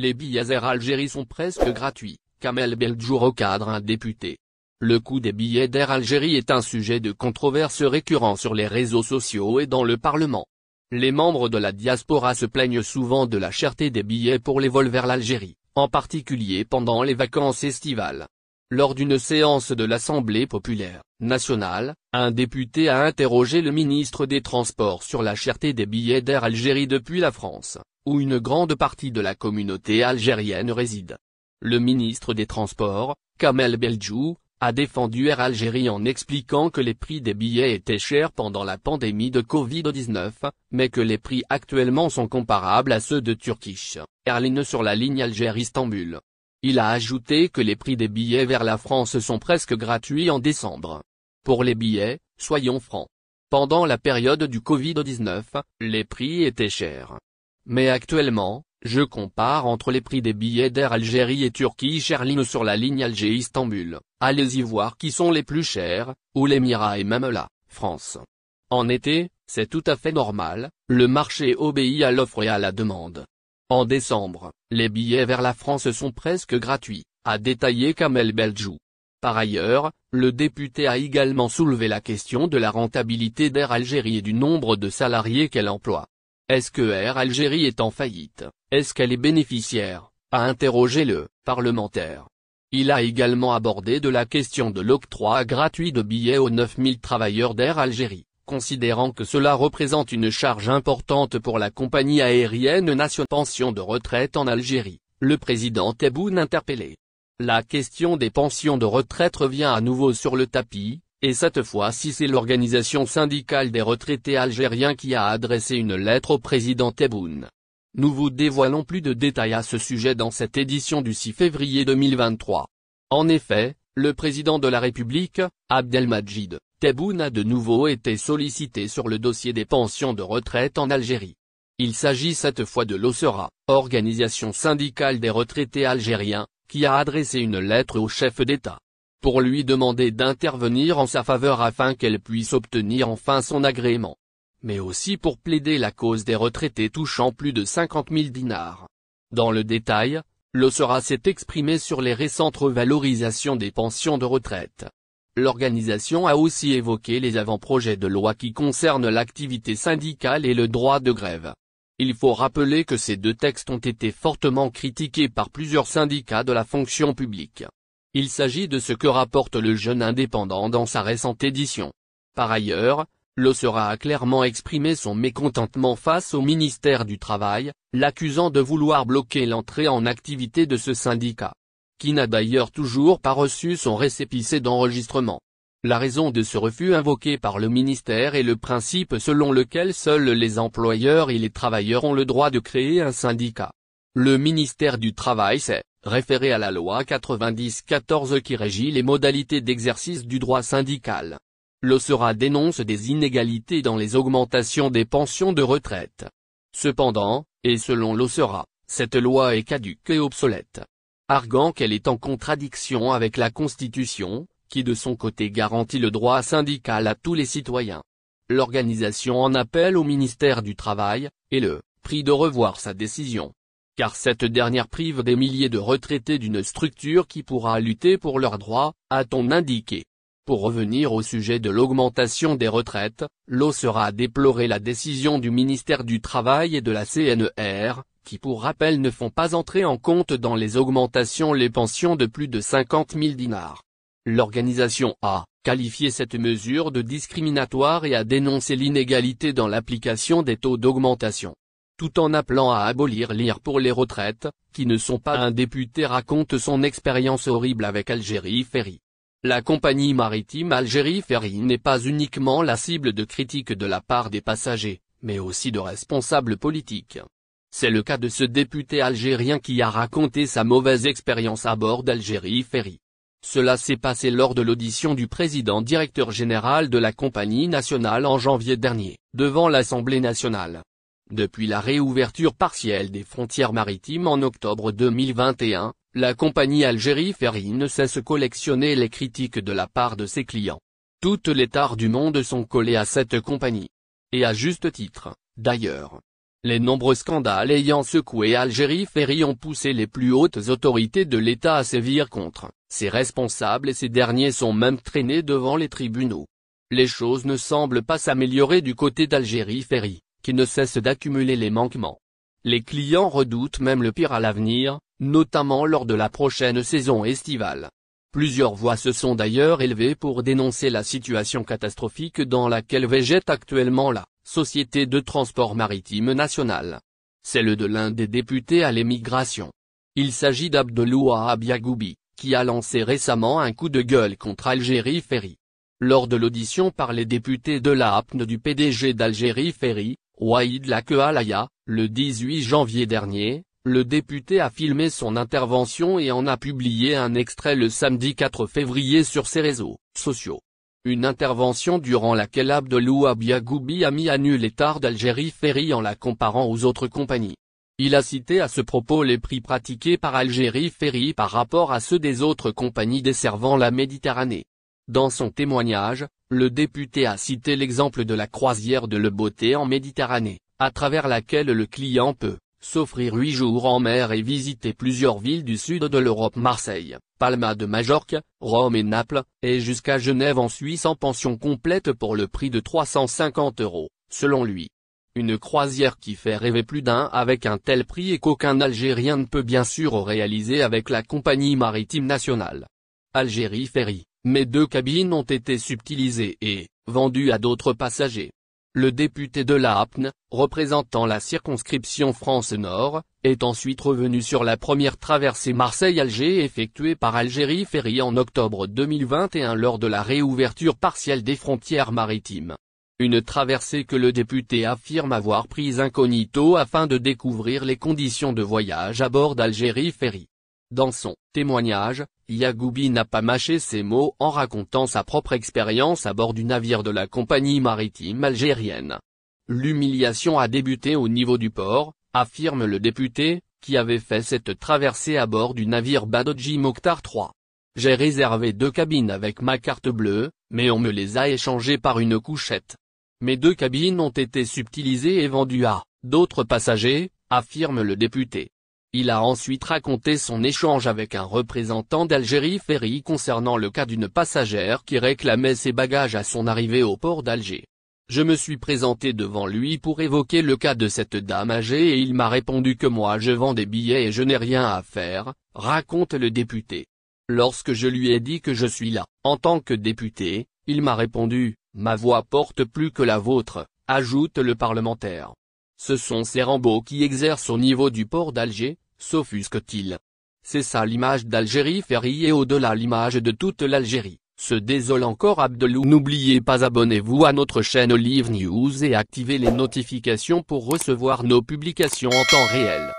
Les billets Air Algérie sont presque gratuits, Kamel Beljour cadre un député. Le coût des billets d'Air Algérie est un sujet de controverse récurrent sur les réseaux sociaux et dans le Parlement. Les membres de la diaspora se plaignent souvent de la cherté des billets pour les vols vers l'Algérie, en particulier pendant les vacances estivales. Lors d'une séance de l'Assemblée populaire nationale, un député a interrogé le ministre des Transports sur la cherté des billets d'Air Algérie depuis la France, où une grande partie de la communauté algérienne réside. Le ministre des Transports, Kamel Beljou, a défendu Air Algérie en expliquant que les prix des billets étaient chers pendant la pandémie de Covid-19, mais que les prix actuellement sont comparables à ceux de Turkish Airlines sur la ligne Algérie-Istanbul. Il a ajouté que les prix des billets vers la France sont presque gratuits en décembre. Pour les billets, soyons francs. Pendant la période du Covid-19, les prix étaient chers. Mais actuellement, je compare entre les prix des billets d'Air Algérie et Turquie Cherline sur la ligne Alger-Istanbul, allez-y voir qui sont les plus chers, ou l'Emirat et même là, France. En été, c'est tout à fait normal, le marché obéit à l'offre et à la demande. En décembre, les billets vers la France sont presque gratuits, a détaillé Kamel Beljou. Par ailleurs, le député a également soulevé la question de la rentabilité d'Air Algérie et du nombre de salariés qu'elle emploie. Est-ce que Air Algérie est en faillite Est-ce qu'elle est bénéficiaire a interrogé le parlementaire. Il a également abordé de la question de l'octroi gratuit de billets aux 9000 travailleurs d'Air Algérie considérant que cela représente une charge importante pour la compagnie aérienne nationale Pension de retraite en Algérie, le président Tebboune interpellé. La question des pensions de retraite revient à nouveau sur le tapis, et cette fois-ci c'est l'organisation syndicale des retraités algériens qui a adressé une lettre au président Tebboune. Nous vous dévoilons plus de détails à ce sujet dans cette édition du 6 février 2023. En effet, le président de la République, Abdelmajid Tebboune a de nouveau été sollicité sur le dossier des pensions de retraite en Algérie. Il s'agit cette fois de l'OSERA, Organisation syndicale des retraités algériens, qui a adressé une lettre au chef d'État. Pour lui demander d'intervenir en sa faveur afin qu'elle puisse obtenir enfin son agrément. Mais aussi pour plaider la cause des retraités touchant plus de 50 000 dinars. Dans le détail, le SERA s'est exprimé sur les récentes revalorisations des pensions de retraite. L'organisation a aussi évoqué les avant-projets de loi qui concernent l'activité syndicale et le droit de grève. Il faut rappeler que ces deux textes ont été fortement critiqués par plusieurs syndicats de la fonction publique. Il s'agit de ce que rapporte le jeune indépendant dans sa récente édition. Par ailleurs, sera a clairement exprimé son mécontentement face au ministère du Travail, l'accusant de vouloir bloquer l'entrée en activité de ce syndicat. Qui n'a d'ailleurs toujours pas reçu son récépissé d'enregistrement. La raison de ce refus invoqué par le ministère est le principe selon lequel seuls les employeurs et les travailleurs ont le droit de créer un syndicat. Le ministère du Travail s'est référé à la loi 90-14 qui régit les modalités d'exercice du droit syndical. L'OSERA dénonce des inégalités dans les augmentations des pensions de retraite. Cependant, et selon l'OSERA, cette loi est caduque et obsolète. Arguant qu'elle est en contradiction avec la Constitution, qui de son côté garantit le droit syndical à tous les citoyens. L'organisation en appelle au ministère du Travail, et le prie de revoir sa décision. Car cette dernière prive des milliers de retraités d'une structure qui pourra lutter pour leurs droits, a-t-on indiqué. Pour revenir au sujet de l'augmentation des retraites, l'eau sera à déplorer la décision du ministère du Travail et de la CNR, e qui pour rappel ne font pas entrer en compte dans les augmentations les pensions de plus de 50 000 dinars. L'organisation a qualifié cette mesure de discriminatoire et a dénoncé l'inégalité dans l'application des taux d'augmentation. Tout en appelant à abolir l'IR pour les retraites, qui ne sont pas un député raconte son expérience horrible avec Algérie Ferry. La compagnie maritime Algérie Ferry n'est pas uniquement la cible de critiques de la part des passagers, mais aussi de responsables politiques. C'est le cas de ce député algérien qui a raconté sa mauvaise expérience à bord d'Algérie Ferry. Cela s'est passé lors de l'audition du président directeur général de la compagnie nationale en janvier dernier, devant l'Assemblée nationale. Depuis la réouverture partielle des frontières maritimes en octobre 2021, la compagnie Algérie Ferry ne cesse collectionner les critiques de la part de ses clients. Toutes les tares du monde sont collées à cette compagnie. Et à juste titre, d'ailleurs. Les nombreux scandales ayant secoué Algérie Ferry ont poussé les plus hautes autorités de l'État à sévir contre ses responsables et ces derniers sont même traînés devant les tribunaux. Les choses ne semblent pas s'améliorer du côté d'Algérie Ferry qui ne cesse d'accumuler les manquements. Les clients redoutent même le pire à l'avenir, notamment lors de la prochaine saison estivale. Plusieurs voix se sont d'ailleurs élevées pour dénoncer la situation catastrophique dans laquelle végète actuellement la Société de transport maritime nationale. le de l'un des députés à l'émigration. Il s'agit d'Abdeloua Abiagoubi, qui a lancé récemment un coup de gueule contre Algérie Ferry. Lors de l'audition par les députés de la l'APN du PDG d'Algérie Ferry, Waïd Alaya, le 18 janvier dernier, le député a filmé son intervention et en a publié un extrait le samedi 4 février sur ses réseaux sociaux. Une intervention durant laquelle Abdelou Biagoubi a mis à nul l'état d'Algérie Ferry en la comparant aux autres compagnies. Il a cité à ce propos les prix pratiqués par Algérie Ferry par rapport à ceux des autres compagnies desservant la Méditerranée. Dans son témoignage, le député a cité l'exemple de la croisière de Le Beauté en Méditerranée, à travers laquelle le client peut s'offrir huit jours en mer et visiter plusieurs villes du sud de l'Europe Marseille, Palma de Majorque, Rome et Naples, et jusqu'à Genève en Suisse en pension complète pour le prix de 350 euros, selon lui. Une croisière qui fait rêver plus d'un avec un tel prix et qu'aucun Algérien ne peut bien sûr réaliser avec la compagnie maritime nationale. Algérie Ferry, mais deux cabines ont été subtilisées et, vendues à d'autres passagers. Le député de l'APN, représentant la circonscription France-Nord, est ensuite revenu sur la première traversée Marseille-Alger effectuée par Algérie Ferry en octobre 2021 lors de la réouverture partielle des frontières maritimes. Une traversée que le député affirme avoir prise incognito afin de découvrir les conditions de voyage à bord d'Algérie Ferry. Dans son témoignage, Yagoubi n'a pas mâché ses mots en racontant sa propre expérience à bord du navire de la compagnie maritime algérienne. L'humiliation a débuté au niveau du port, affirme le député, qui avait fait cette traversée à bord du navire Badoji Mokhtar 3. J'ai réservé deux cabines avec ma carte bleue, mais on me les a échangées par une couchette. Mes deux cabines ont été subtilisées et vendues à d'autres passagers, affirme le député. Il a ensuite raconté son échange avec un représentant d'Algérie Ferry concernant le cas d'une passagère qui réclamait ses bagages à son arrivée au port d'Alger. Je me suis présenté devant lui pour évoquer le cas de cette dame âgée et il m'a répondu que moi je vends des billets et je n'ai rien à faire, raconte le député. Lorsque je lui ai dit que je suis là, en tant que député, il m'a répondu, ma voix porte plus que la vôtre, ajoute le parlementaire. Ce sont ces Rambo qui exercent au niveau du port d'Alger, s'offusque-t-il. C'est ça l'image d'Algérie Ferry et au-delà l'image de toute l'Algérie, se désole encore Abdelou. N'oubliez pas abonnez-vous à notre chaîne Live News et activez les notifications pour recevoir nos publications en temps réel.